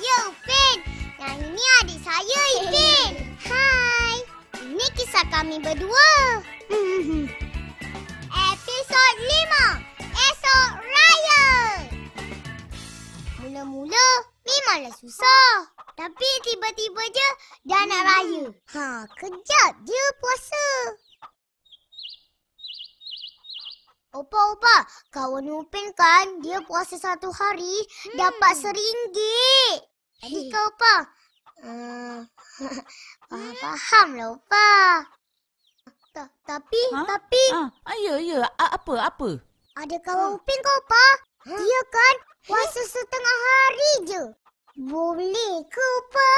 saya Upin. Yang ini adik saya Ipin. Hai. Ini kisah kami berdua. Episod lima, Esok Raya. Mula-mula memanglah susah. Tapi tiba-tiba je dah nak hmm. raya. Ha, kejap je puasa. Opa-opa, kawan Upin kan dia puasa satu hari hmm. dapat seringgit. Adik kau apa? Uh, faham lah apa? Tapi, ha? tapi... Ha? Ya, ya. A apa, apa? Ada kawan oh. Upin kau apa? Ha? Dia kan puasa setengah hari je. Boleh ke apa?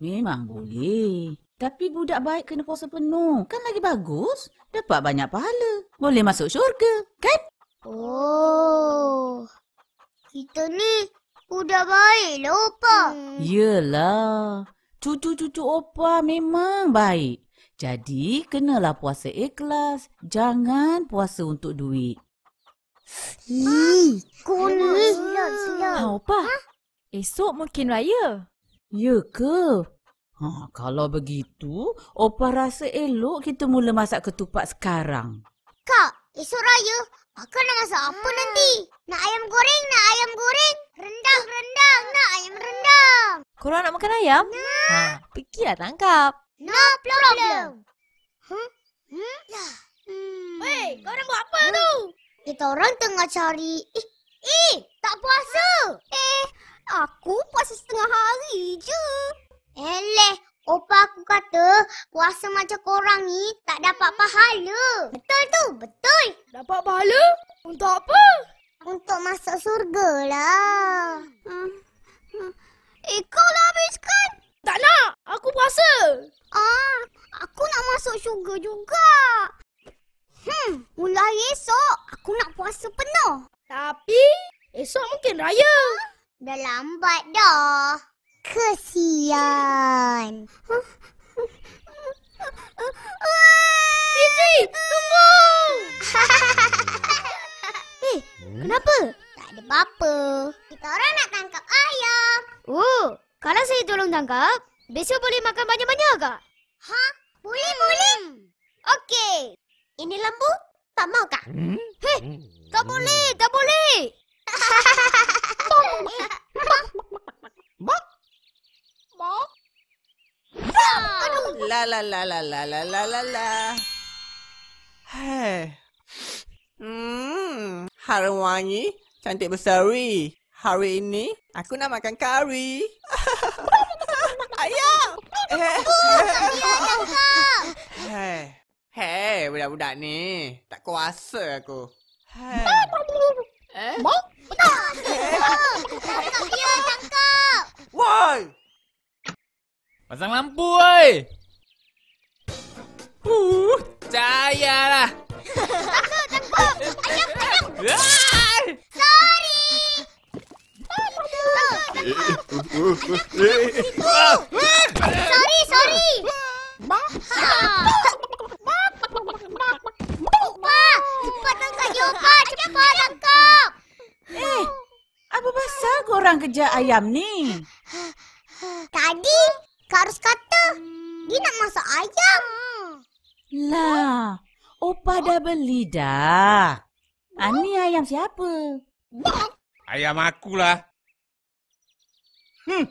Memang boleh. Tapi budak baik kena puasa penuh. Kan lagi bagus. Dapat banyak pahala. Boleh masuk syurga, kan? Oh, kita ni Udah baik lah opa. Hmm. Yelah. Cucu-cucu opa memang baik. Jadi, kenalah puasa ikhlas. Jangan puasa untuk duit. Kuning. Ha, opa. Ha? Esok mungkin raya. Ya ke? Ha, kalau begitu, opa rasa elok kita mula masak ketupat sekarang. Kak, esok raya. Akan masak apa hmm. nanti? Nak ayam goreng, nak ayam goreng. Rendang, rendang, nak ayam rendang. Korang nak makan ayam? Nah. Ha, pergilah tangkap. No problem. Huh? Hmm? Ya. Hmm. Hei, korang buat apa hmm? tu? Kita orang tengah cari... Eh, eh tak puasa. Eh, aku puasa setengah hari je. Eleh, eh, Opa aku kata, puasa macam korang ni tak dapat pahala. Betul tu, betul. Dapat pahala? Untuk apa? Untuk masuk surga lah. Eh, hmm. kau lah habiskan. Tak nak, aku puasa. Ah, aku nak masuk surga juga. Hmm, mulai esok aku nak puasa penuh. Tapi, esok mungkin raya. Dah lambat dah kesian. Fizi, tunggu! eh, kenapa? Tak ada apa-apa. Kita orang nak tangkap ayam. Oh, kalau saya tolong tangkap, besok boleh makan banyak-banyak ke? Ha? Boleh, hmm. boleh. Okey. Ini lembu, tak mau kah? Hmm? Hei, tak boleh, tak boleh. Hmm. la la la la la la la la la. Hei. Hmm. Harum wangi. Cantik bersari. Hari ini, aku nak makan kari. Ayah! Hei. Eh. Hei, budak-budak ni. Tak kuasa aku. Hei. Eh? Pasang lampu, oi! Hey. Percayalah. Takut, takut. Ayam, ayam. Sorry. Takut, takut. Sorry, sorry. Opa, cepatlah kaji Opa, cepatlah kau. Eh, apa pasal korang kejar ayam ni? Pada belida, Ani ah, ayam siapa? Ayam akulah. Hmm.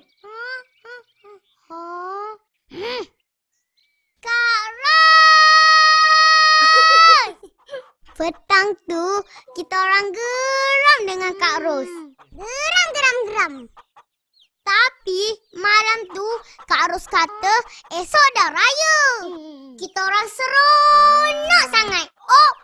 Kak Ros! Petang tu, kita orang geram dengan Kak Ros. Hmm. Geram, geram, geram. Tapi, harus kata esok dah raya. Hmm. Kita orang seronok sangat. Oh,